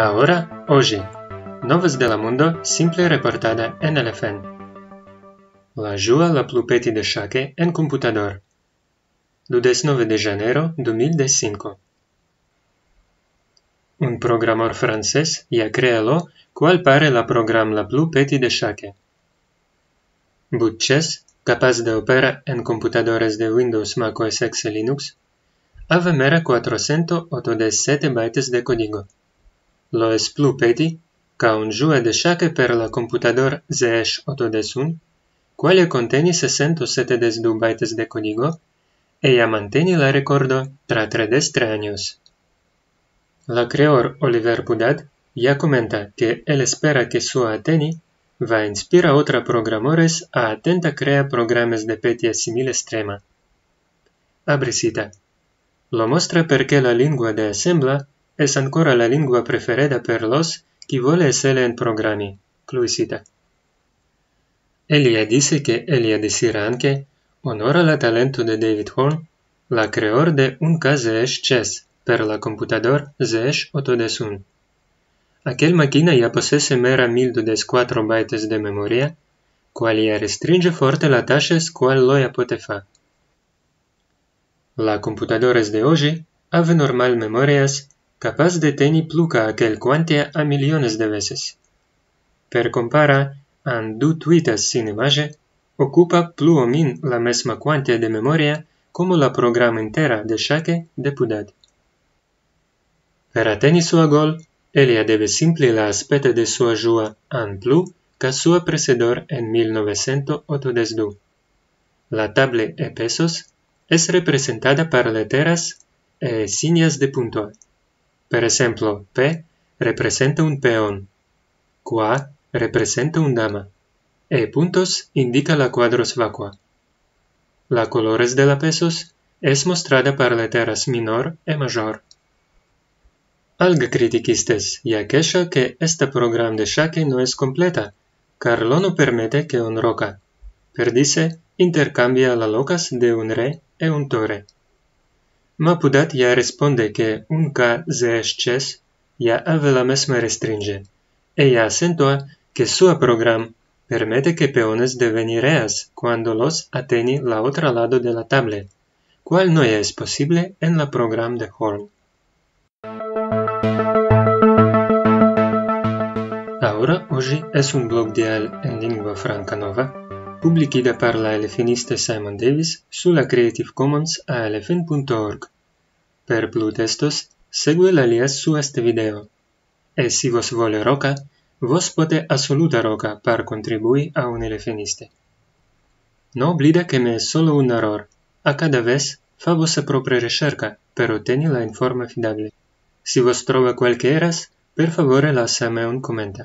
Ahora, hoy, Novas de la Mundo, simple reportada en LFN. La joua la plupeti de Shake en computador. Du 19 de janeiro 2005. Un programador francés ya lo cual pare la program la plupeti de chaque. Butchess, capaz de operar en computadores de Windows, Mac OS X y Linux, avemera 487 bytes de código. Lo peti, ca un jue de șache per la computador ZS81, quale contiene 672 bytes de código, ella mantiene la recordo tra 33 años. La creor Oliver Pudad ya comenta que él espera que su Ateni va a inspira a otra programadores a atenta crea programas de petia similar strema. Abre cita. Lo mostra porque la lengua de Assembla es ancora la lingua preferida per los que vole essere en programmi, cluisita. Elia dice que Elia desira que, onora la talento de David Horn, la creor de un zeesh chess per la computador de otodesun. Aquel máquina ya posese mera 1024 bytes de memoria, cual ya restringe forte la taches cual lo ya pote fa. La computadores de hoy ave normal memorias capaz de tener pluca aquel quante a millones de veces. Per compara, en du tweetas sin imagen, ocupa plu o min la mesma quante de memoria como la programa entera de chaque deputat. Per ateni sua gol, ella debe simple la aspecto de su jua en plu ca sua precedor en 1982. La tabla e pesos es representada por letras e signas de punto. Por ejemplo, P representa un peón, Q representa un dama, e puntos indica la cuadros vacua. La colores de la pesos es mostrada para letras menor e mayor. Alga critiquistes ya queja que este programa de shaque no es completa, Carlo no permite que un roca. Perdice intercambia la locas de un re e un torre. ma pudat ja responde che un ca zeesces ja ave la mesma restringe, e ja che sua program permette che peones deveni reas quando los ateni la otra lado de la table, qual no es possible en la program de Horn. Ahora, hoje, es un blog de en lingua franca nova, por la LFNista Simon Davis la Creative Commons a ALFN.org. Per textos, testos, la alias su este video. E si vos vole roca, vos pote absoluta roca para contribuir a un elefiniste. No oblida que me es solo un error. A cada vez, fa vostra propia recherche pero obtener la informa fiable. Si vos trova qualche eras, per favore lasciame un commenta.